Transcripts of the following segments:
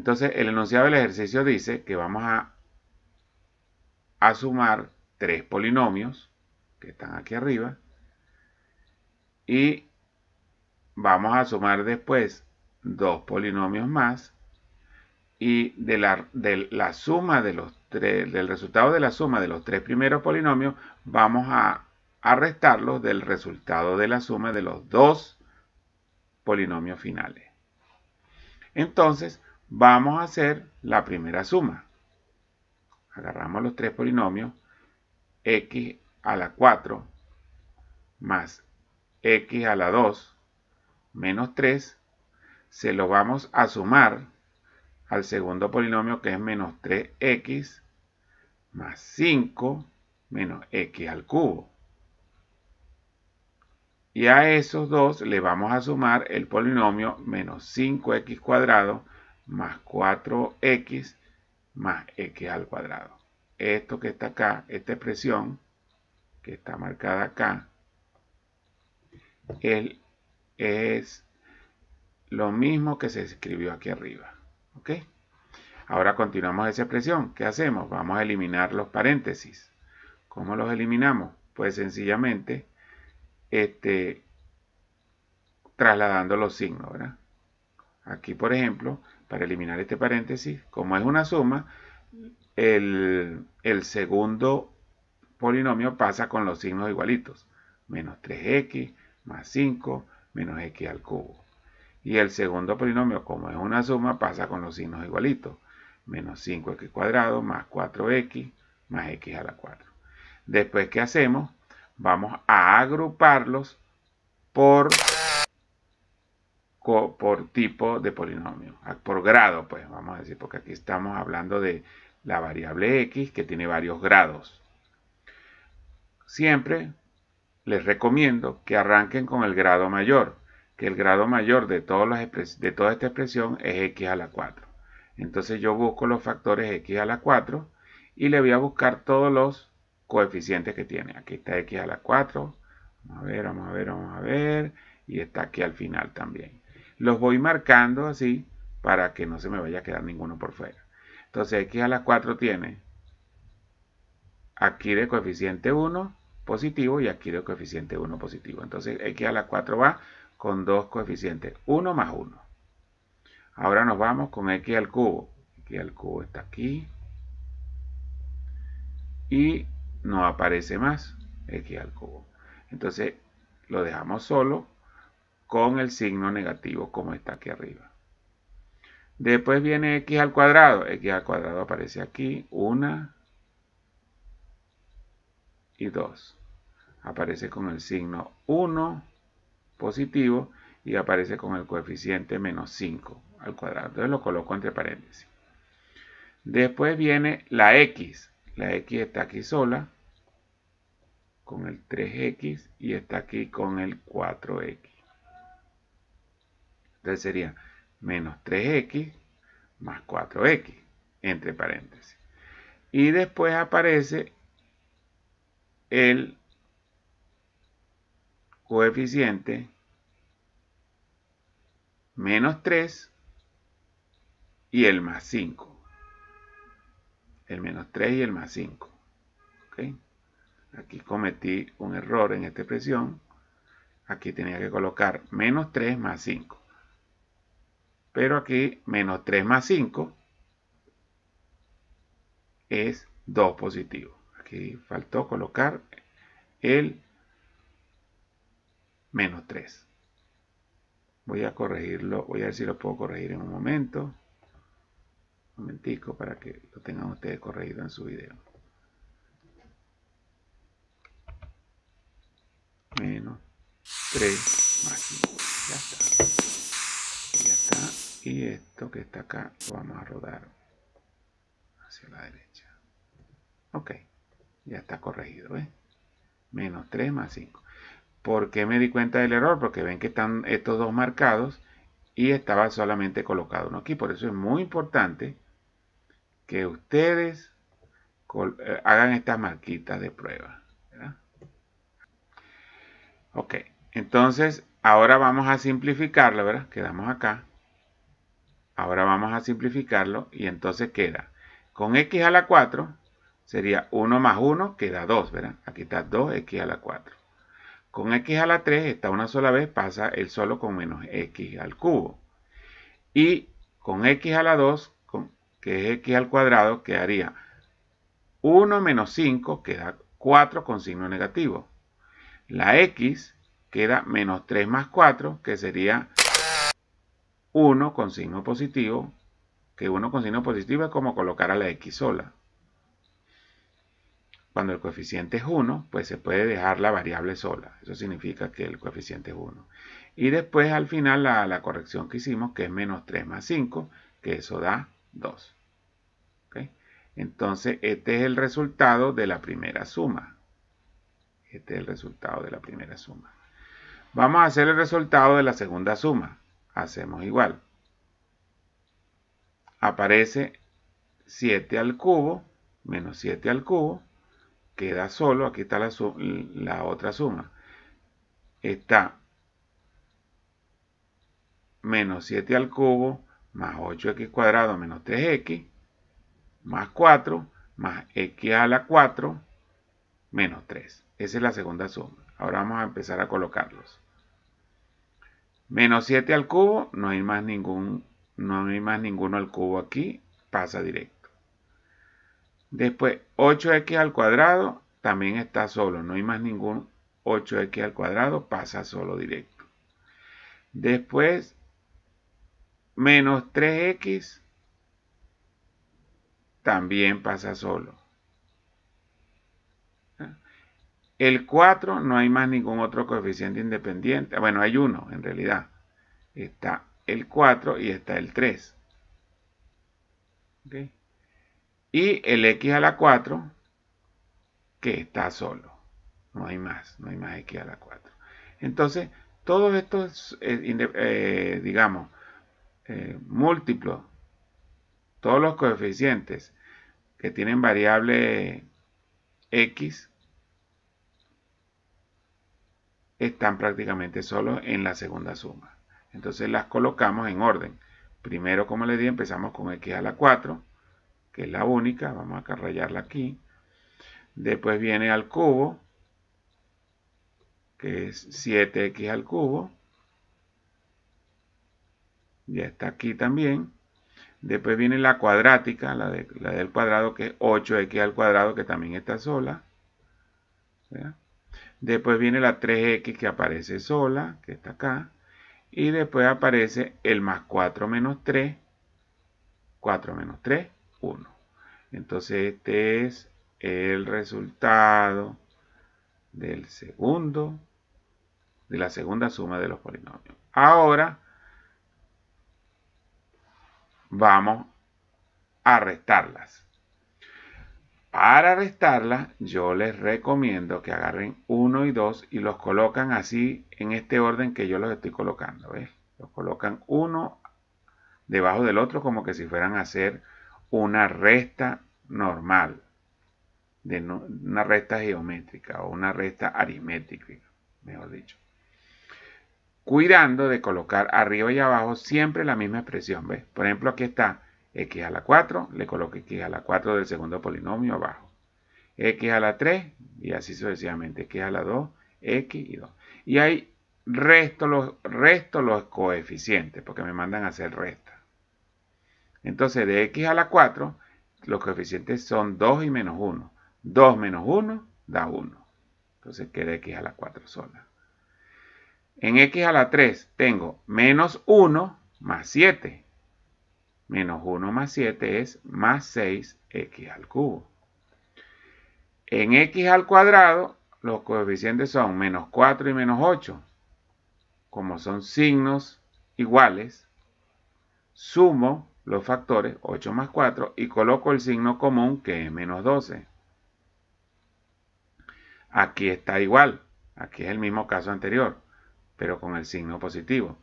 Entonces, el enunciado del ejercicio dice que vamos a, sumar tres polinomios que están aquí arriba y vamos a sumar después dos polinomios más y de la, de la suma de los tres, del resultado de la suma de los tres primeros polinomios vamos a, a restarlos del resultado de la suma de los dos polinomios finales. Entonces, Vamos a hacer la primera suma. Agarramos los tres polinomios, x a la 4 más x a la 2 menos 3, se lo vamos a sumar al segundo polinomio que es menos 3x más 5 menos x al cubo. Y a esos dos le vamos a sumar el polinomio menos 5x cuadrado más 4x más x al cuadrado. Esto que está acá, esta expresión que está marcada acá, es lo mismo que se escribió aquí arriba. ¿Ok? Ahora continuamos esa expresión. ¿Qué hacemos? Vamos a eliminar los paréntesis. ¿Cómo los eliminamos? Pues sencillamente este, trasladando los signos. Aquí, por ejemplo, para eliminar este paréntesis, como es una suma, el, segundo polinomio pasa con los signos igualitos. Menos 3x más 5 menos x al cubo. Y el segundo polinomio, como es una suma, pasa con los signos igualitos. Menos 5x cuadrado más 4x más x a la 4. Después, ¿qué hacemos? Vamos a agruparlos por por tipo de polinomio, por grado, pues vamos a decir, porque aquí estamos hablando de la variable x que tiene varios grados. Siempre les recomiendo que arranquen con el grado mayor, que el grado mayor de, de toda esta expresión es x a la 4. Entonces yo busco los factores x a la 4 y le voy a buscar todos los coeficientes que tiene. Aquí está x a la 4, vamos a ver, vamos a ver, vamos a ver, y está aquí al final también los voy marcando así para que no se me vaya a quedar ninguno por fuera. Entonces x a la 4 tiene aquí de coeficiente 1 positivo y aquí de coeficiente 1 positivo. Entonces x a la 4 va con dos coeficientes, 1 más 1. Ahora nos vamos con x al cubo. x al cubo está aquí. Y no aparece más x al cubo. Entonces lo dejamos solo con el signo negativo como está aquí arriba. Después viene x al cuadrado. x al cuadrado aparece aquí. 1 y 2. Aparece con el signo 1 positivo y aparece con el coeficiente menos 5 al cuadrado. Entonces lo coloco entre paréntesis. Después viene la x. La x está aquí sola con el 3x y está aquí con el 4x. Entonces sería menos 3x más 4x, entre paréntesis. Y después aparece el coeficiente menos 3 y el más 5. El menos 3 y el más 5. Aquí cometí un error en esta expresión. Aquí tenía que colocar menos 3 más 5. Pero aquí menos 3 más 5 es 2 positivo. Aquí faltó colocar el menos 3. Voy a corregirlo, voy a ver si lo puedo corregir en un momento. Un momentico para que lo tengan ustedes corregido en su video. Menos 3 más 5. Ya está y esto que está acá lo vamos a rodar hacia la derecha. Ok, ya está corregido, eh Menos 3 más 5. ¿Por qué me di cuenta del error? Porque ven que están estos dos marcados y estaba solamente colocado uno aquí. Por eso es muy importante que ustedes eh, hagan estas marquitas de prueba. Ok, entonces ahora vamos a simplificarlo ¿verdad? Quedamos acá. Ahora vamos a simplificarlo y entonces queda con x a la 4 sería 1 más 1 que da 2, ¿verdad? Aquí está 2x a la 4. Con x a la 3 está una sola vez, pasa el solo con menos x al cubo. Y con x a la 2, con, que es x al cuadrado, quedaría 1 menos 5 queda 4 con signo negativo. La x queda menos 3 más 4 que sería 1 con signo positivo, que 1 con signo positivo es como colocar a la x sola. Cuando el coeficiente es 1, pues se puede dejar la variable sola. Eso significa que el coeficiente es 1. Y después al final la, corrección que hicimos, que es menos 3 más 5, que eso da 2. Entonces este es el resultado de la primera suma. Este es el resultado de la primera suma. Vamos a hacer el resultado de la segunda suma hacemos igual. Aparece 7 al cubo, menos 7 al cubo, queda solo, aquí está la, otra suma. Está menos 7 al cubo, más 8x cuadrado, menos 3x, más 4, más x a la 4, menos 3. Esa es la segunda suma. Ahora vamos a empezar a colocarlos. Menos 7 al cubo, no hay más ningún, no hay más ninguno al cubo aquí, pasa directo. Después 8x al cuadrado, también está solo, no hay más ningún 8x al cuadrado, pasa solo directo. Después menos 3x también pasa solo. El 4 no hay más ningún otro coeficiente independiente. Bueno, hay uno en realidad. Está el 4 y está el 3. Y el x a la 4 que está solo. No hay más, no hay más x a la 4. Entonces, todos estos, eh, eh, digamos, eh, múltiplos, todos los coeficientes que tienen variable x están prácticamente solos en la segunda suma. Entonces las colocamos en orden. Primero, como les dije, empezamos con x a la 4, que es la única, vamos a rayarla aquí. Después viene al cubo, que es 7x al cubo. Ya está aquí también. Después viene la cuadrática, la, del cuadrado, que es 8x al cuadrado, que también está sola. Después viene la 3x que aparece sola, que está acá. Y después aparece el más 4 menos 3. 4 menos 3, 1. Entonces este es el resultado del segundo, de la segunda suma de los polinomios. Ahora vamos a restarlas. Para restarlas, yo les recomiendo que agarren 1 y 2 y los colocan así en este orden que yo los estoy colocando. ¿ves? Los colocan uno debajo del otro como que si fueran a hacer una resta normal, de una resta geométrica o una resta aritmética, mejor dicho. Cuidando de colocar arriba y abajo siempre la misma expresión. ¿ves? Por ejemplo, aquí está x a la 4, le coloco x a la 4 del segundo polinomio abajo, x a la 3 y así sucesivamente, x a la 2, x y 2. Y ahí resto los, los coeficientes, porque me mandan a hacer resta. Entonces de x a la 4, los coeficientes son 2 y menos 1. 2 menos 1 da 1. Entonces queda x a la 4 sola. En x a la 3 tengo menos 1 más 7 menos 1 más 7 es más 6x al cubo. En x al cuadrado, los coeficientes son menos 4 y menos 8. Como son signos iguales, sumo los factores 8 más 4 y coloco el signo común que es menos 12. Aquí está igual, aquí es el mismo caso anterior, pero con el signo positivo.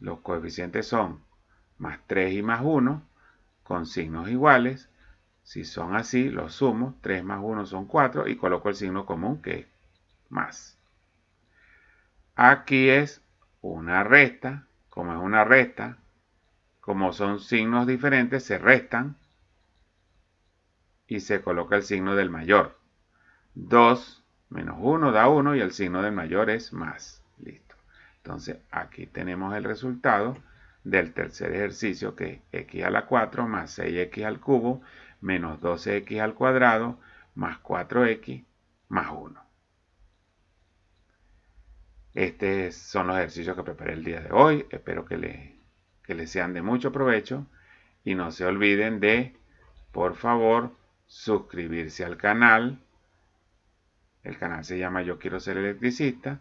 Los coeficientes son más 3 y más 1 con signos iguales. Si son así, los sumo. 3 más 1 son 4 y coloco el signo común que es más. Aquí es una resta. Como es una resta, como son signos diferentes, se restan y se coloca el signo del mayor. 2 menos 1 da 1 y el signo del mayor es más. Listo. Entonces aquí tenemos el resultado del tercer ejercicio que es x a la 4 más 6x al cubo menos 12x al cuadrado más 4x más 1. Estos son los ejercicios que preparé el día de hoy. Espero que, les que les sean de mucho provecho y no se olviden de, por favor, suscribirse al canal. El canal se llama Yo Quiero Ser Electricista.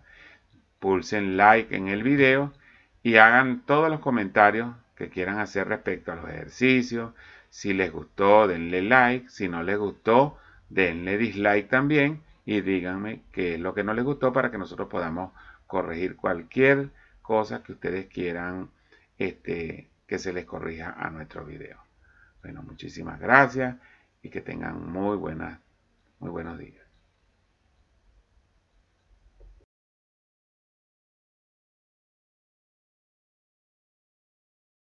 Pulsen like en el video y hagan todos los comentarios que quieran hacer respecto a los ejercicios. Si les gustó, denle like. Si no les gustó, denle dislike también y díganme qué es lo que no les gustó para que nosotros podamos corregir cualquier cosa que ustedes quieran este, que se les corrija a nuestro video. Bueno, muchísimas gracias y que tengan muy, muy buenos días.